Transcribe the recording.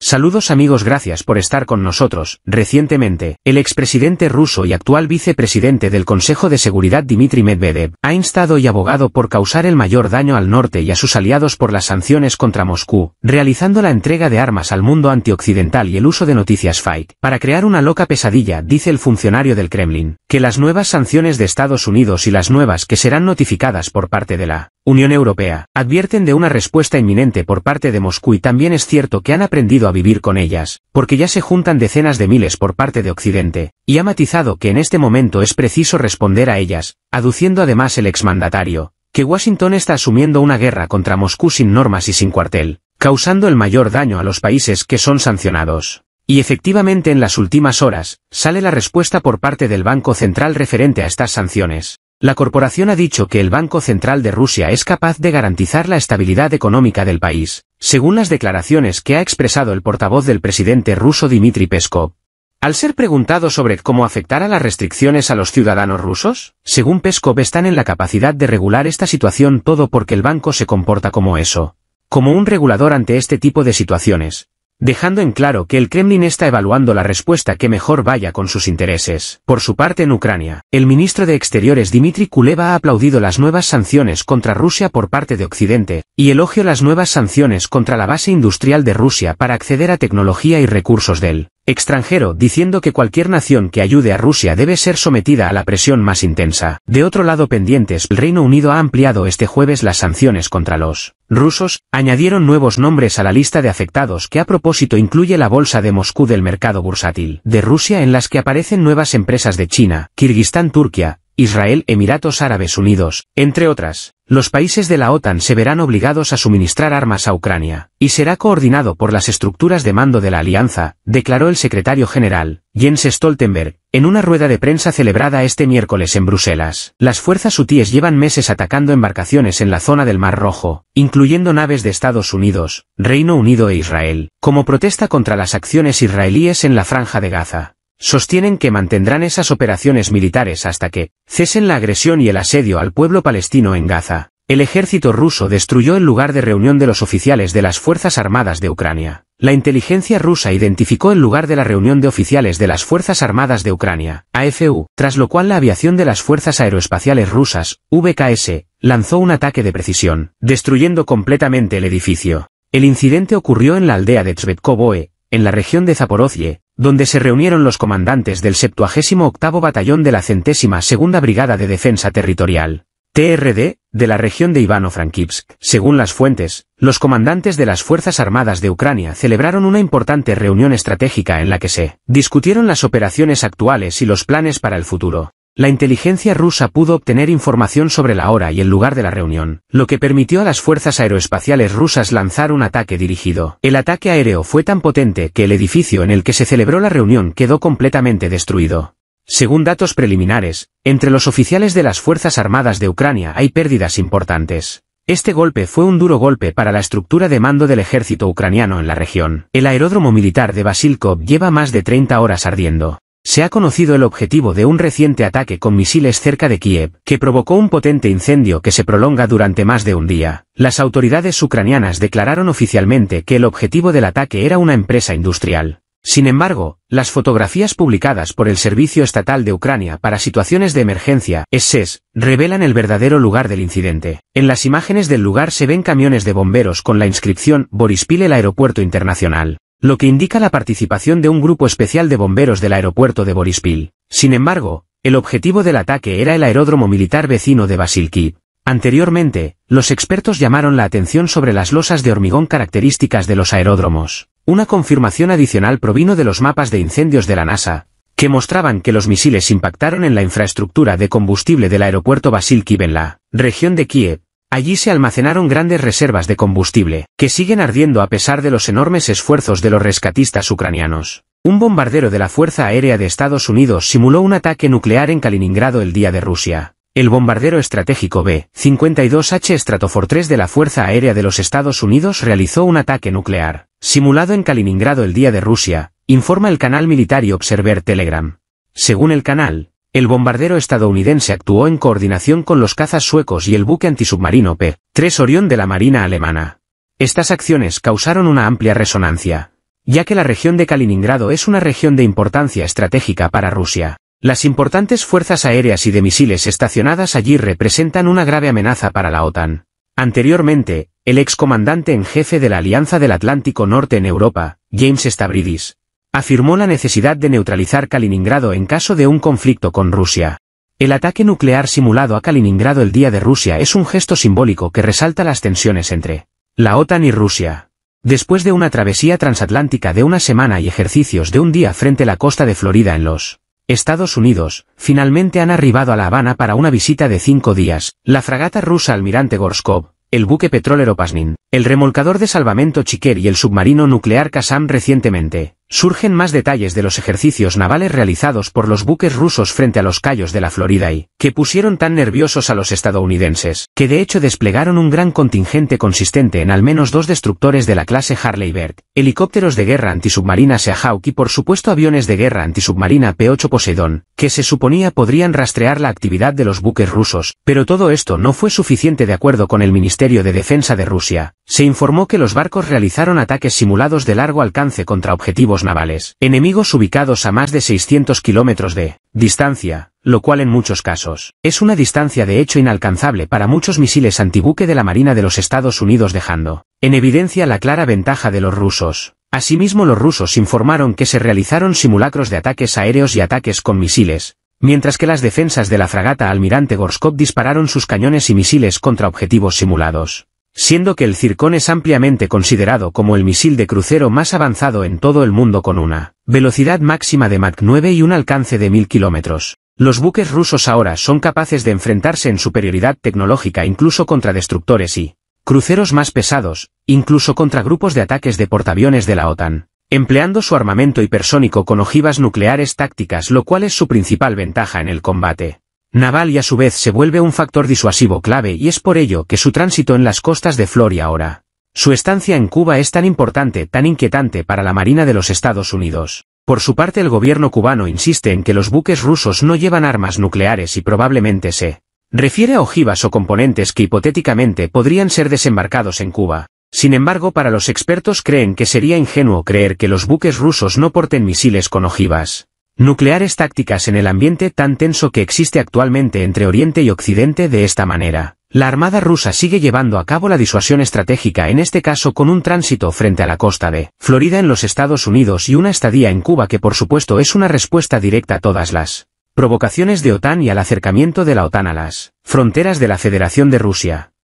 Saludos amigos gracias por estar con nosotros. Recientemente, el expresidente ruso y actual vicepresidente del Consejo de Seguridad Dmitry Medvedev ha instado y abogado por causar el mayor daño al norte y a sus aliados por las sanciones contra Moscú, realizando la entrega de armas al mundo antioccidental y el uso de noticias fake. Para crear una loca pesadilla, dice el funcionario del Kremlin, que las nuevas sanciones de Estados Unidos y las nuevas que serán notificadas por parte de la Unión Europea advierten de una respuesta inminente por parte de Moscú y también es cierto que han aprendido vivir con ellas, porque ya se juntan decenas de miles por parte de Occidente, y ha matizado que en este momento es preciso responder a ellas, aduciendo además el exmandatario, que Washington está asumiendo una guerra contra Moscú sin normas y sin cuartel, causando el mayor daño a los países que son sancionados. Y efectivamente en las últimas horas, sale la respuesta por parte del Banco Central referente a estas sanciones, la corporación ha dicho que el Banco Central de Rusia es capaz de garantizar la estabilidad económica del país, según las declaraciones que ha expresado el portavoz del presidente ruso Dmitry Peskov. Al ser preguntado sobre cómo afectar a las restricciones a los ciudadanos rusos, según Peskov están en la capacidad de regular esta situación todo porque el banco se comporta como eso, como un regulador ante este tipo de situaciones, dejando en claro que el Kremlin está evaluando la respuesta que mejor vaya con sus intereses. Por su parte en Ucrania, el ministro de Exteriores Dmitry Kuleva ha aplaudido las nuevas sanciones contra Rusia por parte de Occidente, y elogio las nuevas sanciones contra la base industrial de Rusia para acceder a tecnología y recursos de él extranjero diciendo que cualquier nación que ayude a Rusia debe ser sometida a la presión más intensa. De otro lado pendientes, el Reino Unido ha ampliado este jueves las sanciones contra los rusos, añadieron nuevos nombres a la lista de afectados que a propósito incluye la bolsa de Moscú del mercado bursátil de Rusia en las que aparecen nuevas empresas de China, Kirguistán, Turquía, Israel, Emiratos Árabes Unidos, entre otras. Los países de la OTAN se verán obligados a suministrar armas a Ucrania, y será coordinado por las estructuras de mando de la alianza, declaró el secretario general, Jens Stoltenberg, en una rueda de prensa celebrada este miércoles en Bruselas. Las fuerzas hutíes llevan meses atacando embarcaciones en la zona del Mar Rojo, incluyendo naves de Estados Unidos, Reino Unido e Israel, como protesta contra las acciones israelíes en la Franja de Gaza sostienen que mantendrán esas operaciones militares hasta que cesen la agresión y el asedio al pueblo palestino en Gaza. El ejército ruso destruyó el lugar de reunión de los oficiales de las Fuerzas Armadas de Ucrania. La inteligencia rusa identificó el lugar de la reunión de oficiales de las Fuerzas Armadas de Ucrania, AFU, tras lo cual la aviación de las Fuerzas Aeroespaciales Rusas, VKS, lanzó un ataque de precisión, destruyendo completamente el edificio. El incidente ocurrió en la aldea de Tsvetkovoe, en la región de Zaporozhye, donde se reunieron los comandantes del 78 Batallón de la Centésima Segunda Brigada de Defensa Territorial, TRD, de la región de Ivano-Frankivsk. Según las fuentes, los comandantes de las Fuerzas Armadas de Ucrania celebraron una importante reunión estratégica en la que se discutieron las operaciones actuales y los planes para el futuro. La inteligencia rusa pudo obtener información sobre la hora y el lugar de la reunión, lo que permitió a las fuerzas aeroespaciales rusas lanzar un ataque dirigido. El ataque aéreo fue tan potente que el edificio en el que se celebró la reunión quedó completamente destruido. Según datos preliminares, entre los oficiales de las Fuerzas Armadas de Ucrania hay pérdidas importantes. Este golpe fue un duro golpe para la estructura de mando del ejército ucraniano en la región. El aeródromo militar de Basilkov lleva más de 30 horas ardiendo se ha conocido el objetivo de un reciente ataque con misiles cerca de Kiev, que provocó un potente incendio que se prolonga durante más de un día. Las autoridades ucranianas declararon oficialmente que el objetivo del ataque era una empresa industrial. Sin embargo, las fotografías publicadas por el Servicio Estatal de Ucrania para Situaciones de Emergencia, SES, e revelan el verdadero lugar del incidente. En las imágenes del lugar se ven camiones de bomberos con la inscripción Borispil el Aeropuerto Internacional lo que indica la participación de un grupo especial de bomberos del aeropuerto de Borispil. Sin embargo, el objetivo del ataque era el aeródromo militar vecino de Basilki. Anteriormente, los expertos llamaron la atención sobre las losas de hormigón características de los aeródromos. Una confirmación adicional provino de los mapas de incendios de la NASA, que mostraban que los misiles impactaron en la infraestructura de combustible del aeropuerto en la región de Kiev, Allí se almacenaron grandes reservas de combustible, que siguen ardiendo a pesar de los enormes esfuerzos de los rescatistas ucranianos. Un bombardero de la Fuerza Aérea de Estados Unidos simuló un ataque nuclear en Kaliningrado el día de Rusia. El bombardero estratégico B-52H Stratofortress de la Fuerza Aérea de los Estados Unidos realizó un ataque nuclear, simulado en Kaliningrado el día de Rusia, informa el canal militar y Observer Telegram. Según el canal, el bombardero estadounidense actuó en coordinación con los cazas suecos y el buque antisubmarino P-3 Orión de la Marina alemana. Estas acciones causaron una amplia resonancia, ya que la región de Kaliningrado es una región de importancia estratégica para Rusia. Las importantes fuerzas aéreas y de misiles estacionadas allí representan una grave amenaza para la OTAN. Anteriormente, el excomandante en jefe de la Alianza del Atlántico Norte en Europa, James Stavridis, afirmó la necesidad de neutralizar Kaliningrado en caso de un conflicto con Rusia. El ataque nuclear simulado a Kaliningrado el día de Rusia es un gesto simbólico que resalta las tensiones entre la OTAN y Rusia. Después de una travesía transatlántica de una semana y ejercicios de un día frente a la costa de Florida en los Estados Unidos, finalmente han arribado a La Habana para una visita de cinco días, la fragata rusa Almirante Gorskov, el buque petrolero Pasnin, el remolcador de salvamento Chiquer y el submarino nuclear Kasam recientemente Surgen más detalles de los ejercicios navales realizados por los buques rusos frente a los cayos de la Florida y que pusieron tan nerviosos a los estadounidenses, que de hecho desplegaron un gran contingente consistente en al menos dos destructores de la clase Harley Bird, helicópteros de guerra antisubmarina Seahawk y por supuesto aviones de guerra antisubmarina P-8 Poseidon, que se suponía podrían rastrear la actividad de los buques rusos, pero todo esto no fue suficiente de acuerdo con el Ministerio de Defensa de Rusia, se informó que los barcos realizaron ataques simulados de largo alcance contra objetivos navales, enemigos ubicados a más de 600 kilómetros de distancia, lo cual en muchos casos es una distancia de hecho inalcanzable para muchos misiles antibuque de la Marina de los Estados Unidos dejando en evidencia la clara ventaja de los rusos. Asimismo los rusos informaron que se realizaron simulacros de ataques aéreos y ataques con misiles, mientras que las defensas de la fragata Almirante Gorskov dispararon sus cañones y misiles contra objetivos simulados siendo que el Circón es ampliamente considerado como el misil de crucero más avanzado en todo el mundo con una velocidad máxima de Mach 9 y un alcance de 1000 kilómetros. Los buques rusos ahora son capaces de enfrentarse en superioridad tecnológica incluso contra destructores y cruceros más pesados, incluso contra grupos de ataques de portaaviones de la OTAN, empleando su armamento hipersónico con ojivas nucleares tácticas lo cual es su principal ventaja en el combate. Naval y a su vez se vuelve un factor disuasivo clave y es por ello que su tránsito en las costas de Florida ahora. Su estancia en Cuba es tan importante, tan inquietante para la Marina de los Estados Unidos. Por su parte el gobierno cubano insiste en que los buques rusos no llevan armas nucleares y probablemente se refiere a ojivas o componentes que hipotéticamente podrían ser desembarcados en Cuba. Sin embargo para los expertos creen que sería ingenuo creer que los buques rusos no porten misiles con ojivas nucleares tácticas en el ambiente tan tenso que existe actualmente entre Oriente y Occidente de esta manera. La Armada rusa sigue llevando a cabo la disuasión estratégica en este caso con un tránsito frente a la costa de Florida en los Estados Unidos y una estadía en Cuba que por supuesto es una respuesta directa a todas las provocaciones de OTAN y al acercamiento de la OTAN a las fronteras de la Federación de Rusia.